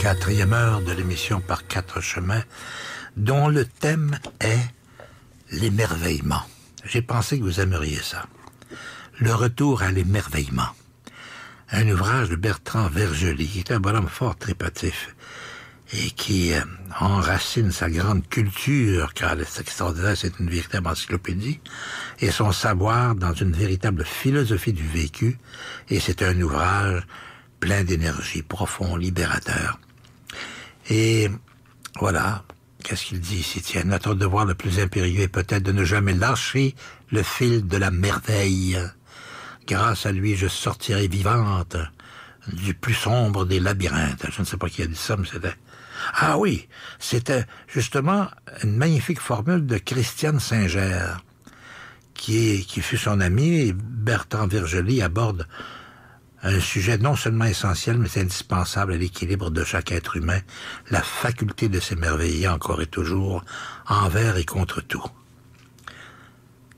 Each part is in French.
quatrième heure de l'émission par quatre chemins, dont le thème est l'émerveillement. J'ai pensé que vous aimeriez ça. Le retour à l'émerveillement. Un ouvrage de Bertrand Vergely, qui est un bonhomme fort tripatif et qui euh, enracine sa grande culture, car c'est extraordinaire, c'est une véritable encyclopédie, et son savoir dans une véritable philosophie du vécu, et c'est un ouvrage plein d'énergie, profond, libérateur. Et voilà, qu'est-ce qu'il dit ici Tiens, notre devoir le plus impérieux est peut-être de ne jamais lâcher le fil de la merveille. Grâce à lui, je sortirai vivante du plus sombre des labyrinthes. Je ne sais pas qui a dit ça, mais c'était... Ah oui, c'était justement une magnifique formule de Christiane Singer, qui, qui fut son ami, et Bertrand Virgely aborde un sujet non seulement essentiel, mais indispensable à l'équilibre de chaque être humain, la faculté de s'émerveiller encore et toujours, envers et contre tout.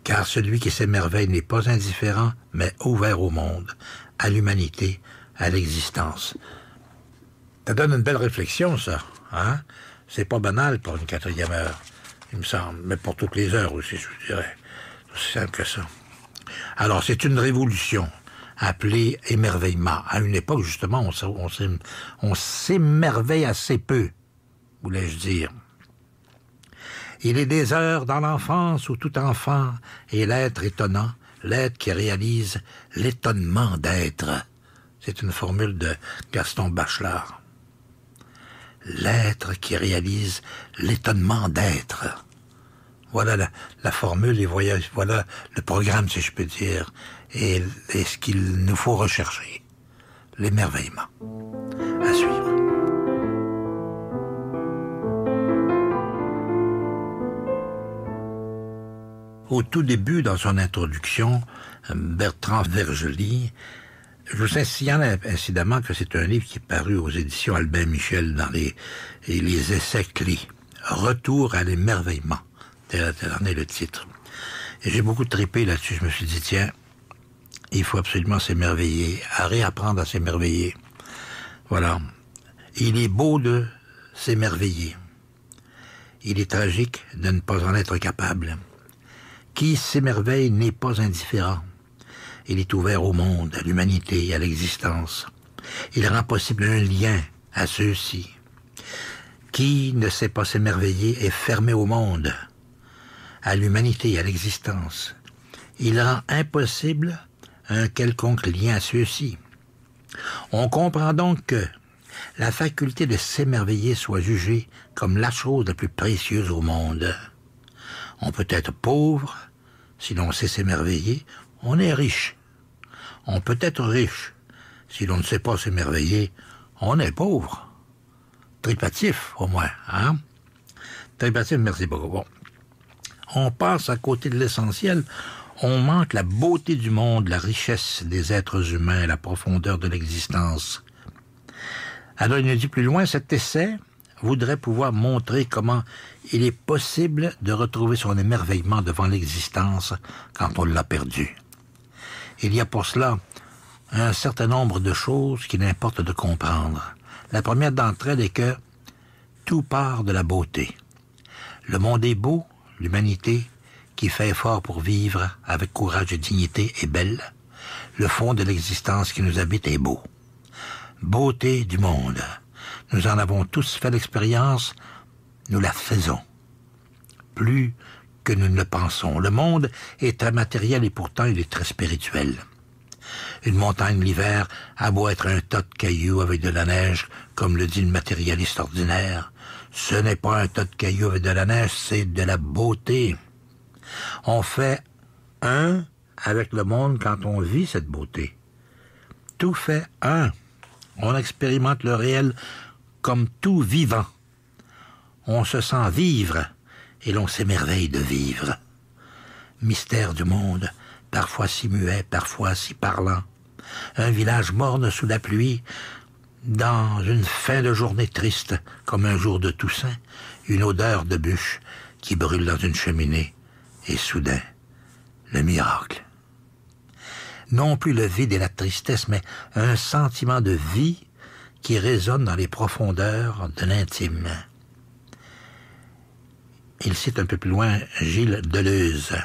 Car celui qui s'émerveille n'est pas indifférent, mais ouvert au monde, à l'humanité, à l'existence. Ça donne une belle réflexion, ça. Hein? C'est pas banal pour une quatrième heure, il me semble, mais pour toutes les heures aussi, je dirais. C'est simple que ça. Alors, c'est une révolution, appelé émerveillement. À une époque, justement, on s'émerveille assez peu, voulais-je dire. Il est des heures dans l'enfance où tout enfant est l'être étonnant, l'être qui réalise l'étonnement d'être. C'est une formule de Gaston Bachelard. L'être qui réalise l'étonnement d'être. Voilà la, formule et voyages voilà le programme, si je peux dire, et, ce qu'il nous faut rechercher, l'émerveillement. À suivre. Au tout début, dans son introduction, Bertrand Vergely, je vous signale incidemment que c'est un livre qui est paru aux éditions Albin Michel dans les, les essais clés. Retour à l'émerveillement. Tel en est le titre. Et j'ai beaucoup trippé là-dessus. Je me suis dit, tiens, il faut absolument s'émerveiller, à réapprendre à s'émerveiller. Voilà. Il est beau de s'émerveiller. Il est tragique de ne pas en être capable. Qui s'émerveille n'est pas indifférent. Il est ouvert au monde, à l'humanité, à l'existence. Il rend possible un lien à ceux-ci. Qui ne sait pas s'émerveiller est fermé au monde, à l'humanité, à l'existence. Il rend impossible un quelconque lien à ceux-ci. On comprend donc que la faculté de s'émerveiller soit jugée comme la chose la plus précieuse au monde. On peut être pauvre, si l'on sait s'émerveiller, on est riche. On peut être riche, si l'on ne sait pas s'émerveiller, on est pauvre. Tripatif, au moins, hein? Tripatif, merci beaucoup. On passe à côté de l'essentiel, on manque la beauté du monde, la richesse des êtres humains, la profondeur de l'existence. Alors il nous dit plus loin, cet essai voudrait pouvoir montrer comment il est possible de retrouver son émerveillement devant l'existence quand on l'a perdue. Il y a pour cela un certain nombre de choses qu'il importe de comprendre. La première d'entre elles est que tout part de la beauté. Le monde est beau, l'humanité fait effort pour vivre avec courage et dignité est belle, le fond de l'existence qui nous habite est beau. Beauté du monde. Nous en avons tous fait l'expérience, nous la faisons. Plus que nous ne le pensons. Le monde est très matériel et pourtant il est très spirituel. Une montagne l'hiver à beau être un tas de cailloux avec de la neige, comme le dit le matérialiste ordinaire. Ce n'est pas un tas de cailloux avec de la neige, c'est de la beauté. On fait un avec le monde quand on vit cette beauté. Tout fait un. On expérimente le réel comme tout vivant. On se sent vivre et l'on s'émerveille de vivre. Mystère du monde, parfois si muet, parfois si parlant. Un village morne sous la pluie, dans une fin de journée triste, comme un jour de Toussaint, une odeur de bûche qui brûle dans une cheminée. Et soudain, le miracle. Non plus le vide et la tristesse, mais un sentiment de vie qui résonne dans les profondeurs de l'intime. Il cite un peu plus loin Gilles Deleuze,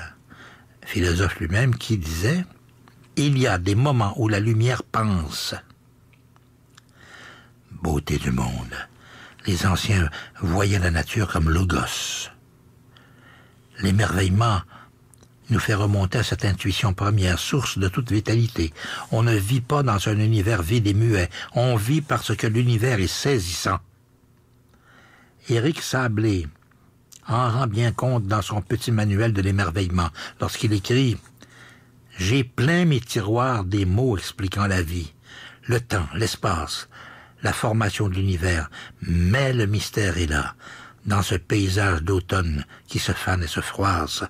philosophe lui-même, qui disait Il y a des moments où la lumière pense. Beauté du monde. Les anciens voyaient la nature comme logos l'émerveillement nous fait remonter à cette intuition première, source de toute vitalité. On ne vit pas dans un univers vide et muet, on vit parce que l'univers est saisissant. Éric Sablé en rend bien compte dans son petit manuel de l'émerveillement, lorsqu'il écrit J'ai plein mes tiroirs des mots expliquant la vie, le temps, l'espace, la formation de l'univers, mais le mystère est là dans ce paysage d'automne qui se fane et se froise,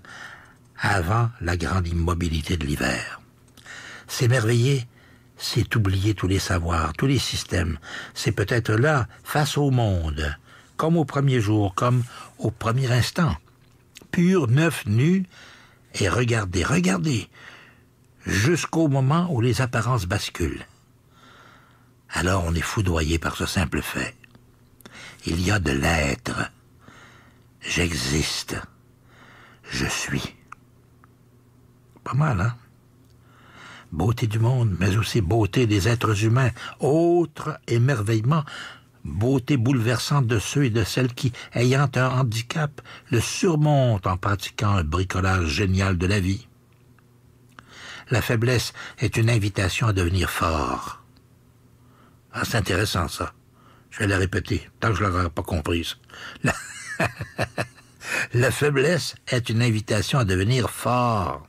avant la grande immobilité de l'hiver. S'émerveiller, c'est oublier tous les savoirs, tous les systèmes. C'est peut-être là, face au monde, comme au premier jour, comme au premier instant. Pur, neuf, nu, et regarder, regarder, jusqu'au moment où les apparences basculent. Alors on est foudroyé par ce simple fait. Il y a de l'être J'existe. Je suis. Pas mal, hein? Beauté du monde, mais aussi beauté des êtres humains, autre émerveillement, beauté bouleversante de ceux et de celles qui, ayant un handicap, le surmontent en pratiquant un bricolage génial de la vie. La faiblesse est une invitation à devenir fort. Ah, c'est intéressant, ça. Je vais la répéter, tant que je ne l'aurai pas comprise. La faiblesse est une invitation à devenir fort.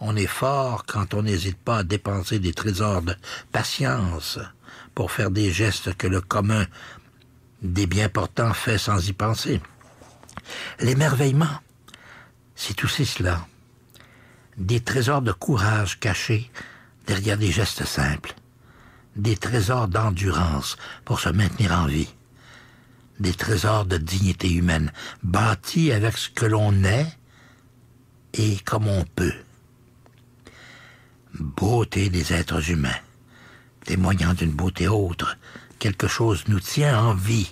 On est fort quand on n'hésite pas à dépenser des trésors de patience pour faire des gestes que le commun des bien portants fait sans y penser. L'émerveillement, c'est aussi cela. Des trésors de courage cachés derrière des gestes simples. Des trésors d'endurance pour se maintenir en vie des trésors de dignité humaine, bâtis avec ce que l'on est et comme on peut. Beauté des êtres humains, témoignant d'une beauté autre, quelque chose nous tient en vie,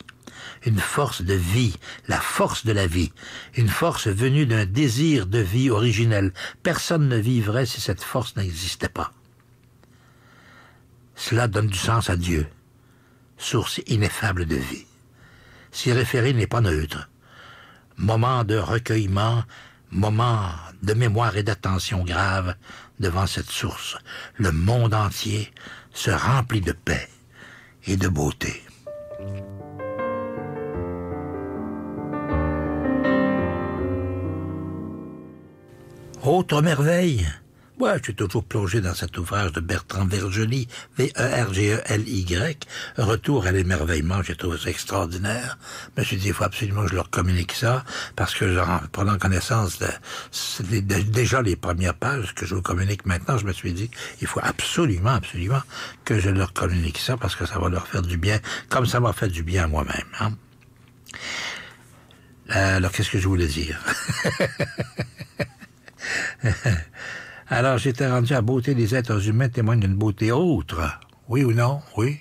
une force de vie, la force de la vie, une force venue d'un désir de vie originel. Personne ne vivrait si cette force n'existait pas. Cela donne du sens à Dieu, source ineffable de vie. Si référer n'est pas neutre. Moment de recueillement, moment de mémoire et d'attention grave devant cette source. Le monde entier se remplit de paix et de beauté. Autre merveille, moi, je suis toujours plongé dans cet ouvrage de Bertrand Vergely, V-E-R-G-E-L-Y, Retour à l'émerveillement, j'ai trouvé ça extraordinaire. Je me suis dit, il faut absolument que je leur communique ça, parce que en prenant connaissance déjà les premières pages que je vous communique maintenant, je me suis dit, il faut absolument, absolument que je leur communique ça, parce que ça va leur faire du bien, comme ça m'a fait du bien à moi-même. Hein. Euh, alors, qu'est-ce que je voulais dire Alors j'étais rendu à beauté des êtres humains témoigne d'une beauté autre. Oui ou non? Oui.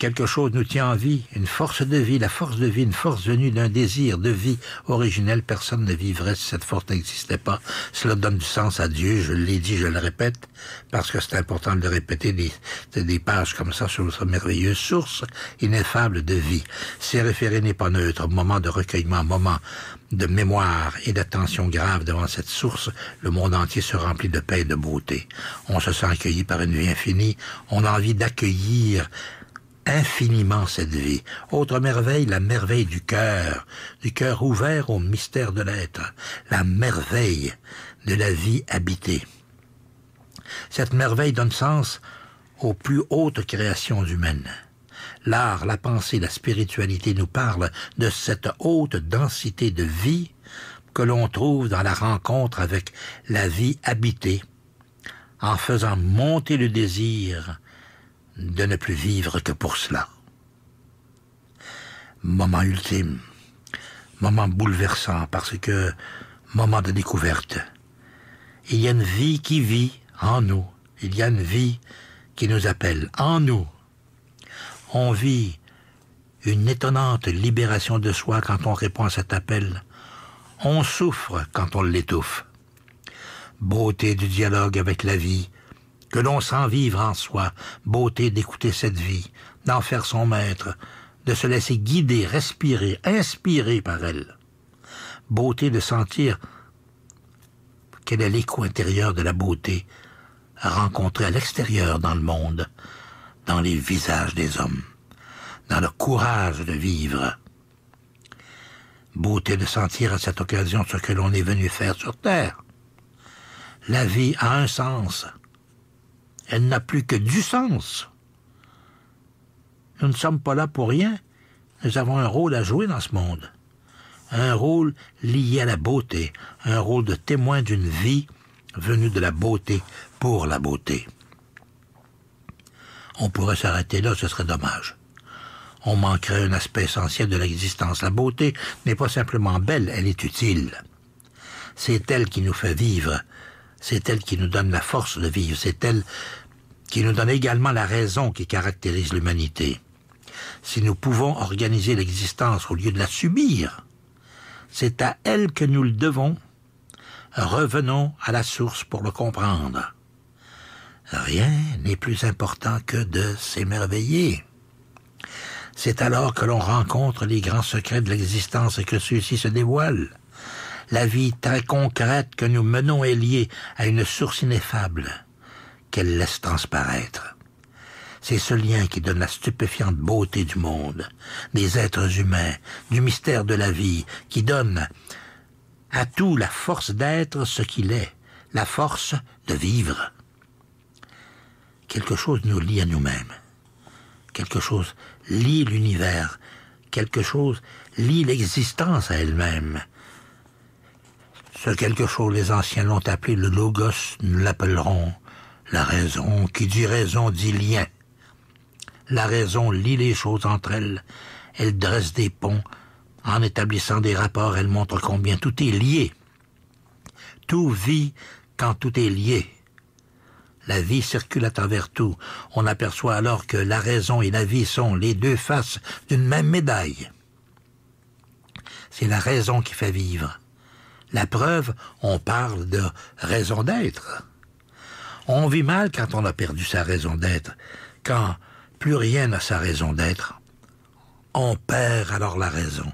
Quelque chose nous tient en vie, une force de vie, la force de vie, une force venue d'un désir de vie originel. Personne ne vivrait si cette force n'existait pas. Cela donne du sens à Dieu, je l'ai dit, je le répète, parce que c'est important de répéter, des, des pages comme ça sur notre merveilleuse source ineffable de vie. C'est référé, n'est pas neutre, moment de recueillement, moment de mémoire et d'attention grave devant cette source, le monde entier se remplit de paix et de beauté. On se sent accueilli par une vie infinie, on a envie d'accueillir infiniment cette vie. Autre merveille, la merveille du cœur, du cœur ouvert au mystère de l'être, la merveille de la vie habitée. Cette merveille donne sens aux plus hautes créations humaines. L'art, la pensée, la spiritualité nous parlent de cette haute densité de vie que l'on trouve dans la rencontre avec la vie habitée, en faisant monter le désir de ne plus vivre que pour cela. Moment ultime, moment bouleversant parce que moment de découverte. Il y a une vie qui vit en nous, il y a une vie qui nous appelle en nous. On vit une étonnante libération de soi quand on répond à cet appel. On souffre quand on l'étouffe. Beauté du dialogue avec la vie, que l'on sent vivre en soi, beauté d'écouter cette vie, d'en faire son maître, de se laisser guider, respirer, inspirer par elle. Beauté de sentir quel est l'écho intérieur de la beauté rencontrée à l'extérieur dans le monde, dans les visages des hommes, dans le courage de vivre. Beauté de sentir à cette occasion ce que l'on est venu faire sur Terre. La vie a un sens. Elle n'a plus que du sens. Nous ne sommes pas là pour rien. Nous avons un rôle à jouer dans ce monde. Un rôle lié à la beauté, un rôle de témoin d'une vie venue de la beauté pour la beauté. On pourrait s'arrêter là, ce serait dommage. On manquerait un aspect essentiel de l'existence. La beauté n'est pas simplement belle, elle est utile. C'est elle qui nous fait vivre, c'est elle qui nous donne la force de vivre, c'est elle qui nous donne également la raison qui caractérise l'humanité. Si nous pouvons organiser l'existence au lieu de la subir, c'est à elle que nous le devons. Revenons à la source pour le comprendre. Rien n'est plus important que de s'émerveiller. C'est alors que l'on rencontre les grands secrets de l'existence et que ceux-ci se dévoilent. La vie très concrète que nous menons est liée à une source ineffable qu'elle laisse transparaître. C'est ce lien qui donne la stupéfiante beauté du monde, des êtres humains, du mystère de la vie, qui donne à tout la force d'être ce qu'il est, la force de vivre quelque chose nous lie à nous-mêmes. Quelque chose lie l'univers. Quelque chose lie l'existence à elle-même. Ce quelque chose, les anciens l'ont appelé le logos, nous l'appellerons la raison. Qui dit raison dit lien. La raison lie les choses entre elles. Elle dresse des ponts. En établissant des rapports, elle montre combien tout est lié. Tout vit quand tout est lié. La vie circule à travers tout. On aperçoit alors que la raison et la vie sont les deux faces d'une même médaille. C'est la raison qui fait vivre. La preuve, on parle de raison d'être. On vit mal quand on a perdu sa raison d'être, quand plus rien n'a sa raison d'être. On perd alors la raison.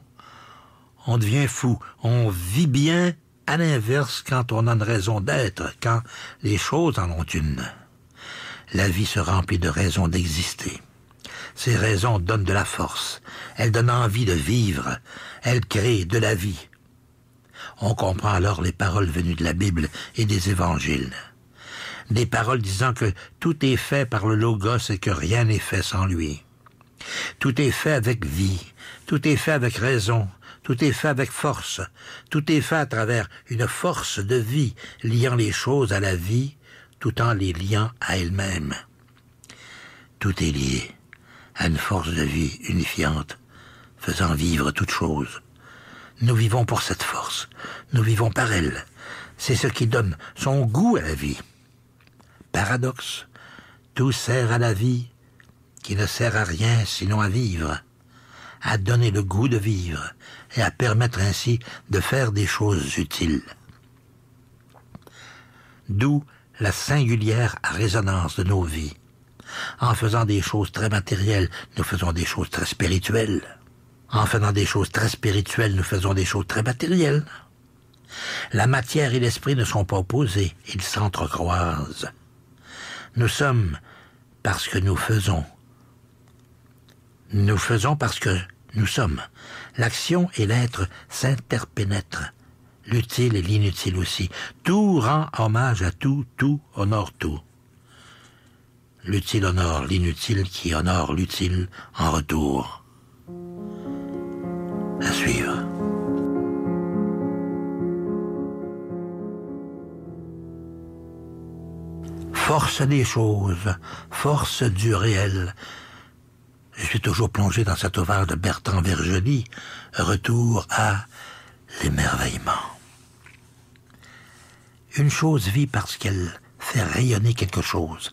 On devient fou, on vit bien à l'inverse quand on a une raison d'être, quand les choses en ont une. La vie se remplit de raisons d'exister. Ces raisons donnent de la force, elles donnent envie de vivre, elles créent de la vie. On comprend alors les paroles venues de la Bible et des évangiles. Des paroles disant que tout est fait par le Logos et que rien n'est fait sans lui. Tout est fait avec vie, tout est fait avec raison, tout est fait avec force. Tout est fait à travers une force de vie liant les choses à la vie tout en les liant à elles-mêmes. Tout est lié à une force de vie unifiante faisant vivre toute chose. Nous vivons pour cette force. Nous vivons par elle. C'est ce qui donne son goût à la vie. Paradoxe. Tout sert à la vie, qui ne sert à rien sinon à vivre à donner le goût de vivre et à permettre ainsi de faire des choses utiles. D'où la singulière résonance de nos vies. En faisant des choses très matérielles, nous faisons des choses très spirituelles. En faisant des choses très spirituelles, nous faisons des choses très matérielles. La matière et l'esprit ne sont pas opposés, ils s'entrecroisent. Nous sommes parce que nous faisons. Nous faisons parce que nous sommes. L'action et l'être s'interpénètrent. L'utile et l'inutile aussi. Tout rend hommage à tout, tout honore tout. L'utile honore l'inutile qui honore l'utile en retour. À suivre. Force des choses, force du réel, je suis toujours plongé dans cet ouvrage de Bertrand Vergely, Retour à l'émerveillement. Une chose vit parce qu'elle fait rayonner quelque chose.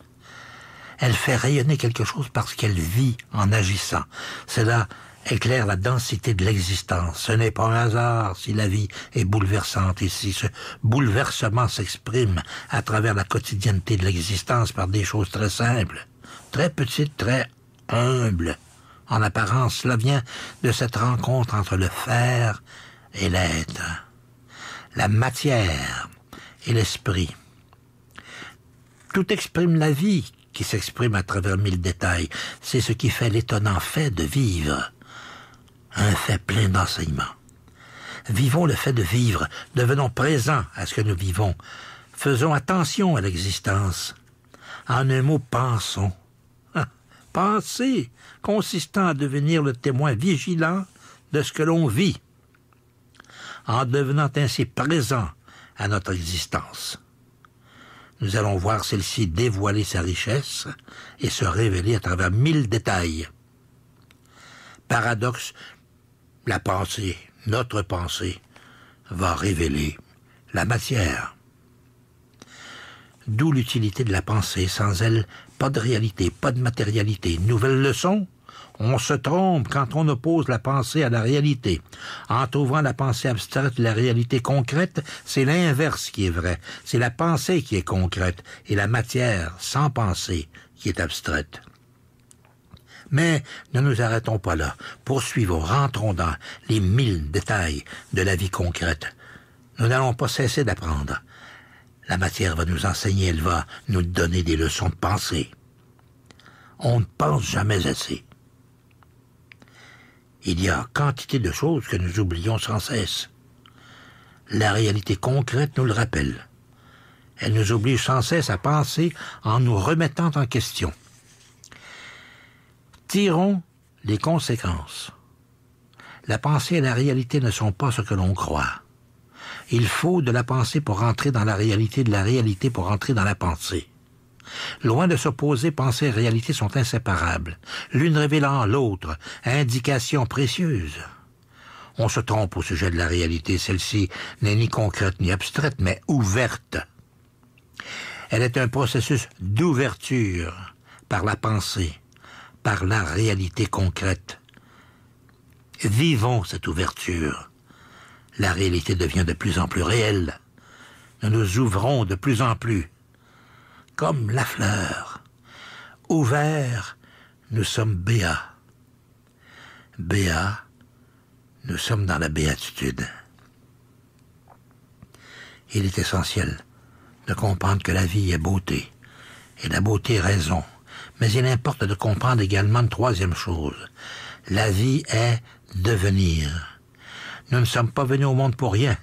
Elle fait rayonner quelque chose parce qu'elle vit en agissant. Cela éclaire la densité de l'existence. Ce n'est pas un hasard si la vie est bouleversante et si ce bouleversement s'exprime à travers la quotidienneté de l'existence par des choses très simples, très petites, très humble, en apparence, cela vient de cette rencontre entre le faire et l'être, la matière et l'esprit. Tout exprime la vie qui s'exprime à travers mille détails. C'est ce qui fait l'étonnant fait de vivre. Un fait plein d'enseignements. Vivons le fait de vivre, devenons présents à ce que nous vivons. Faisons attention à l'existence. En un mot, pensons. Pensée consistant à devenir le témoin vigilant de ce que l'on vit, en devenant ainsi présent à notre existence. Nous allons voir celle-ci dévoiler sa richesse et se révéler à travers mille détails. Paradoxe, la pensée, notre pensée, va révéler la matière. D'où l'utilité de la pensée, sans elle, pas de réalité, pas de matérialité. Nouvelle leçon on se trompe quand on oppose la pensée à la réalité. En trouvant la pensée abstraite et la réalité concrète, c'est l'inverse qui est vrai. C'est la pensée qui est concrète et la matière sans pensée qui est abstraite. Mais ne nous arrêtons pas là. Poursuivons, rentrons dans les mille détails de la vie concrète. Nous n'allons pas cesser d'apprendre. La matière va nous enseigner, elle va nous donner des leçons de pensée. On ne pense jamais assez. Il y a quantité de choses que nous oublions sans cesse. La réalité concrète nous le rappelle. Elle nous oblige sans cesse à penser en nous remettant en question. Tirons les conséquences. La pensée et la réalité ne sont pas ce que l'on croit. Il faut de la pensée pour entrer dans la réalité, de la réalité pour entrer dans la pensée. Loin de s'opposer, pensée et réalité sont inséparables, l'une révélant l'autre, indication précieuse. On se trompe au sujet de la réalité, celle-ci n'est ni concrète ni abstraite, mais ouverte. Elle est un processus d'ouverture par la pensée, par la réalité concrète. Vivons cette ouverture la réalité devient de plus en plus réelle. Nous nous ouvrons de plus en plus, comme la fleur. Ouvert, nous sommes béats. Béats, nous sommes dans la béatitude. Il est essentiel de comprendre que la vie est beauté, et la beauté raison. Mais il importe de comprendre également une troisième chose. La vie est devenir. Nous ne sommes pas venus au monde pour rien.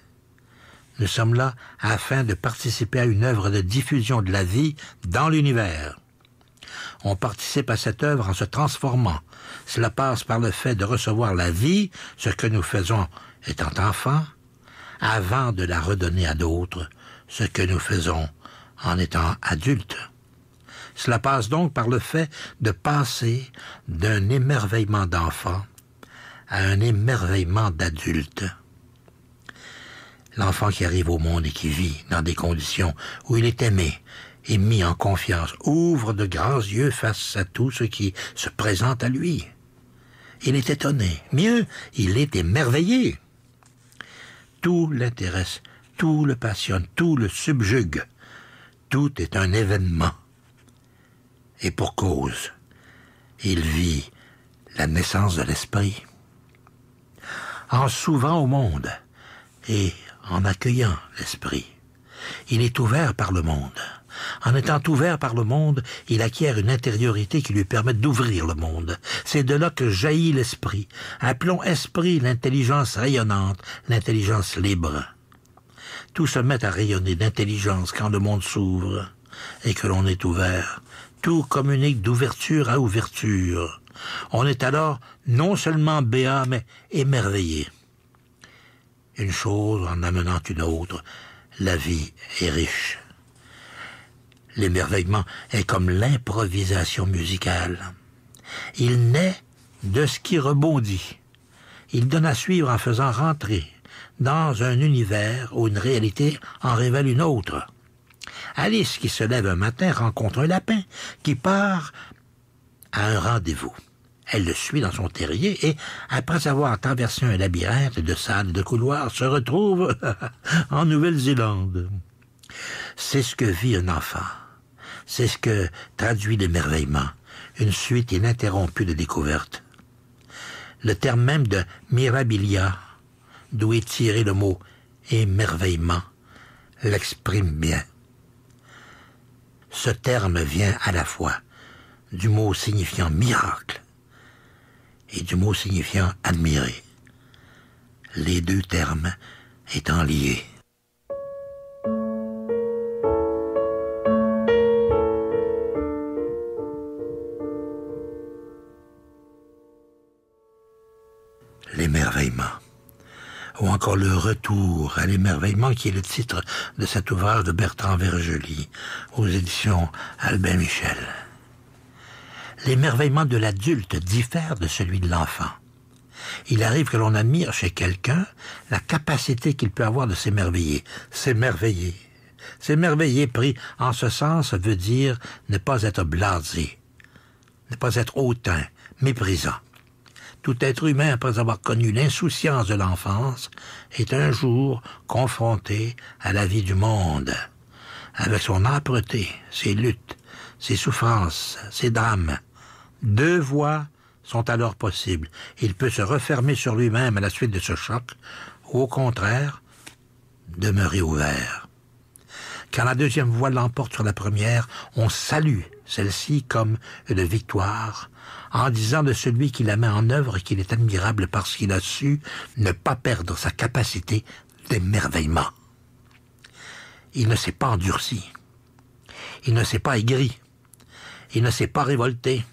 Nous sommes là afin de participer à une œuvre de diffusion de la vie dans l'univers. On participe à cette œuvre en se transformant. Cela passe par le fait de recevoir la vie, ce que nous faisons étant enfants, avant de la redonner à d'autres, ce que nous faisons en étant adultes. Cela passe donc par le fait de passer d'un émerveillement d'enfant à un émerveillement d'adulte. L'enfant qui arrive au monde et qui vit dans des conditions où il est aimé et mis en confiance ouvre de grands yeux face à tout ce qui se présente à lui. Il est étonné. Mieux, il est émerveillé. Tout l'intéresse, tout le passionne, tout le subjugue. Tout est un événement. Et pour cause, il vit la naissance de l'esprit en s'ouvrant au monde et en accueillant l'esprit. Il est ouvert par le monde. En étant ouvert par le monde, il acquiert une intériorité qui lui permet d'ouvrir le monde. C'est de là que jaillit l'esprit. Appelons esprit l'intelligence rayonnante, l'intelligence libre. Tout se met à rayonner d'intelligence quand le monde s'ouvre et que l'on est ouvert. Tout communique d'ouverture à ouverture. On est alors non seulement béat, mais émerveillé. Une chose en amenant une autre, la vie est riche. L'émerveillement est comme l'improvisation musicale. Il naît de ce qui rebondit. Il donne à suivre en faisant rentrer dans un univers où une réalité en révèle une autre. Alice qui se lève un matin rencontre un lapin qui part à un rendez-vous. Elle le suit dans son terrier et, après avoir traversé un labyrinthe de salles de couloirs, se retrouve en Nouvelle-Zélande. C'est ce que vit un enfant. C'est ce que traduit l'émerveillement, une suite ininterrompue de découvertes. Le terme même de mirabilia, d'où est tiré le mot émerveillement, l'exprime bien. Ce terme vient à la fois du mot signifiant miracle et du mot signifiant admirer, les deux termes étant liés. L'émerveillement, ou encore le retour à l'émerveillement qui est le titre de cet ouvrage de Bertrand Vergely aux éditions Albin Michel l'émerveillement de l'adulte diffère de celui de l'enfant. Il arrive que l'on admire chez quelqu'un la capacité qu'il peut avoir de s'émerveiller. S'émerveiller. S'émerveiller pris en ce sens veut dire ne pas être blasé, ne pas être hautain, méprisant. Tout être humain, après avoir connu l'insouciance de l'enfance, est un jour confronté à la vie du monde, avec son âpreté, ses luttes, ses souffrances, ses dames. Deux voies sont alors possibles. Il peut se refermer sur lui-même à la suite de ce choc, ou au contraire, demeurer ouvert. Quand la deuxième voie l'emporte sur la première, on salue celle-ci comme une victoire, en disant de celui qui la met en œuvre qu'il est admirable parce qu'il a su ne pas perdre sa capacité d'émerveillement. Il ne s'est pas endurci. Il ne s'est pas aigri. Il ne s'est pas révolté.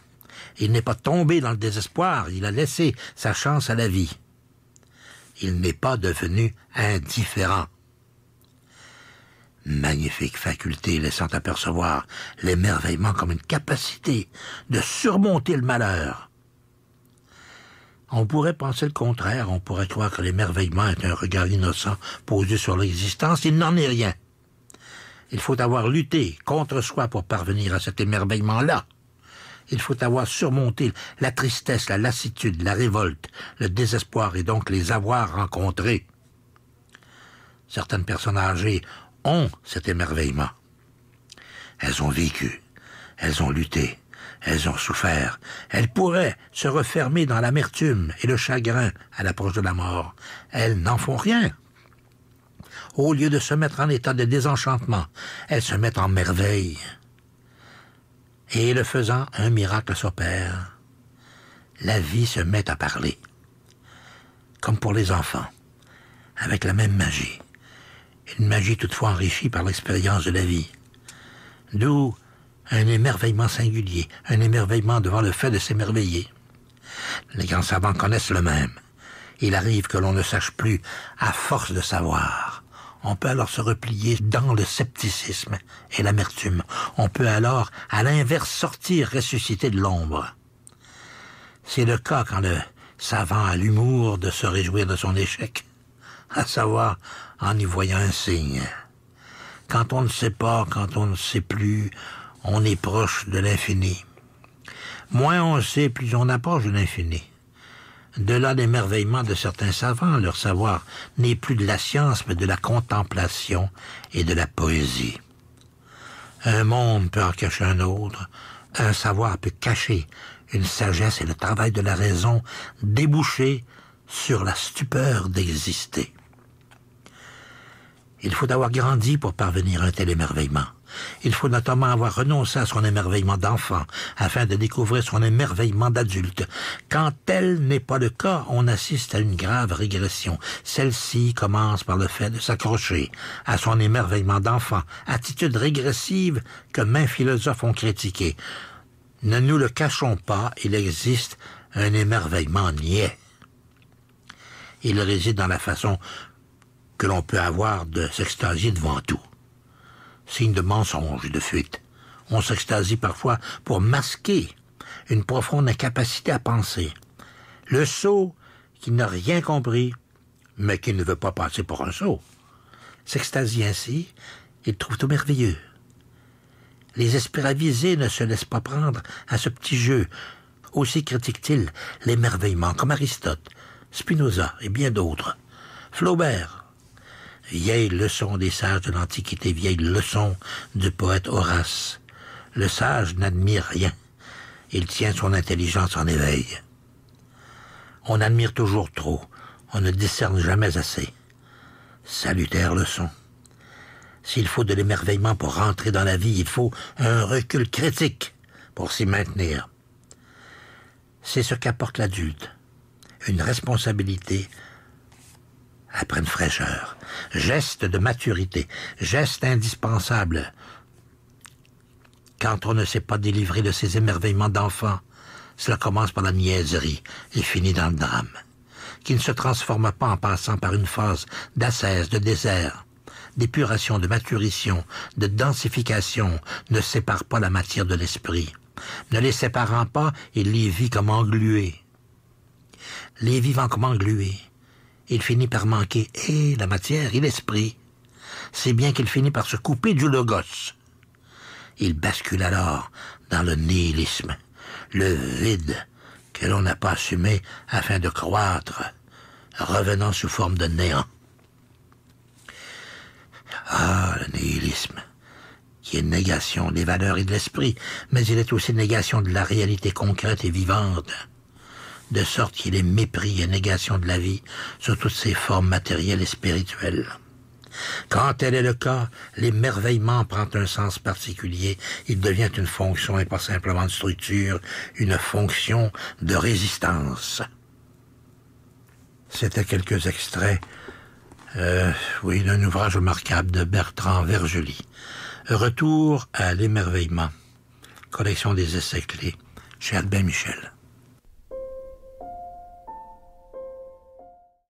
Il n'est pas tombé dans le désespoir, il a laissé sa chance à la vie. Il n'est pas devenu indifférent. Magnifique faculté laissant apercevoir l'émerveillement comme une capacité de surmonter le malheur. On pourrait penser le contraire, on pourrait croire que l'émerveillement est un regard innocent posé sur l'existence, il n'en est rien. Il faut avoir lutté contre soi pour parvenir à cet émerveillement-là il faut avoir surmonté la tristesse, la lassitude, la révolte, le désespoir et donc les avoir rencontrés. Certaines personnes âgées ont cet émerveillement. Elles ont vécu, elles ont lutté, elles ont souffert, elles pourraient se refermer dans l'amertume et le chagrin à l'approche de la mort. Elles n'en font rien. Au lieu de se mettre en état de désenchantement, elles se mettent en merveille. Et le faisant, un miracle s'opère. La vie se met à parler. Comme pour les enfants, avec la même magie. Une magie toutefois enrichie par l'expérience de la vie. D'où un émerveillement singulier, un émerveillement devant le fait de s'émerveiller. Les grands savants connaissent le même. Il arrive que l'on ne sache plus à force de savoir. On peut alors se replier dans le scepticisme et l'amertume. On peut alors, à l'inverse, sortir ressuscité de l'ombre. C'est le cas quand le savant a l'humour de se réjouir de son échec, à savoir en y voyant un signe. Quand on ne sait pas, quand on ne sait plus, on est proche de l'infini. Moins on sait, plus on approche de l'infini. De là l'émerveillement de certains savants, leur savoir n'est plus de la science, mais de la contemplation et de la poésie. Un monde peut en cacher un autre, un savoir peut cacher une sagesse et le travail de la raison déboucher sur la stupeur d'exister. Il faut avoir grandi pour parvenir à un tel émerveillement. Il faut notamment avoir renoncé à son émerveillement d'enfant afin de découvrir son émerveillement d'adulte. Quand tel n'est pas le cas, on assiste à une grave régression. Celle-ci commence par le fait de s'accrocher à son émerveillement d'enfant, attitude régressive que même philosophes ont critiquée. Ne nous le cachons pas, il existe un émerveillement niais. Il réside dans la façon que l'on peut avoir de s'extasier devant tout signe de mensonge et de fuite. On s'extasie parfois pour masquer une profonde incapacité à penser. Le sot qui n'a rien compris, mais qui ne veut pas passer pour un sot, s'extasie ainsi et trouve tout merveilleux. Les espéravisés ne se laissent pas prendre à ce petit jeu. Aussi critiquent-ils l'émerveillement, comme Aristote, Spinoza et bien d'autres. Flaubert, Vieille leçon des sages de l'Antiquité, vieille leçon du poète Horace. Le sage n'admire rien. Il tient son intelligence en éveil. On admire toujours trop. On ne discerne jamais assez. Salutaire leçon. S'il faut de l'émerveillement pour rentrer dans la vie, il faut un recul critique pour s'y maintenir. C'est ce qu'apporte l'adulte. Une responsabilité, après une fraîcheur, geste de maturité, geste indispensable. Quand on ne s'est pas délivré de ces émerveillements d'enfant, cela commence par la niaiserie et finit dans le drame, qui ne se transforme pas en passant par une phase d'assaise, de désert d'épuration, de maturition, de densification ne sépare pas la matière de l'esprit. Ne les séparant pas, il les vit comme englués. Les vivant comme englués, il finit par manquer et la matière et l'esprit, C'est bien qu'il finit par se couper du logos. Il bascule alors dans le nihilisme, le vide que l'on n'a pas assumé afin de croître, revenant sous forme de néant. Ah, le nihilisme, qui est négation des valeurs et de l'esprit, mais il est aussi négation de la réalité concrète et vivante de sorte qu'il est mépris et négation de la vie sous toutes ses formes matérielles et spirituelles. Quand tel est le cas, l'émerveillement prend un sens particulier, il devient une fonction et pas simplement une structure, une fonction de résistance. C'était quelques extraits, euh, oui, d'un ouvrage remarquable de Bertrand Vergely. Retour à l'émerveillement, collection des essais clés, chez Albin Michel.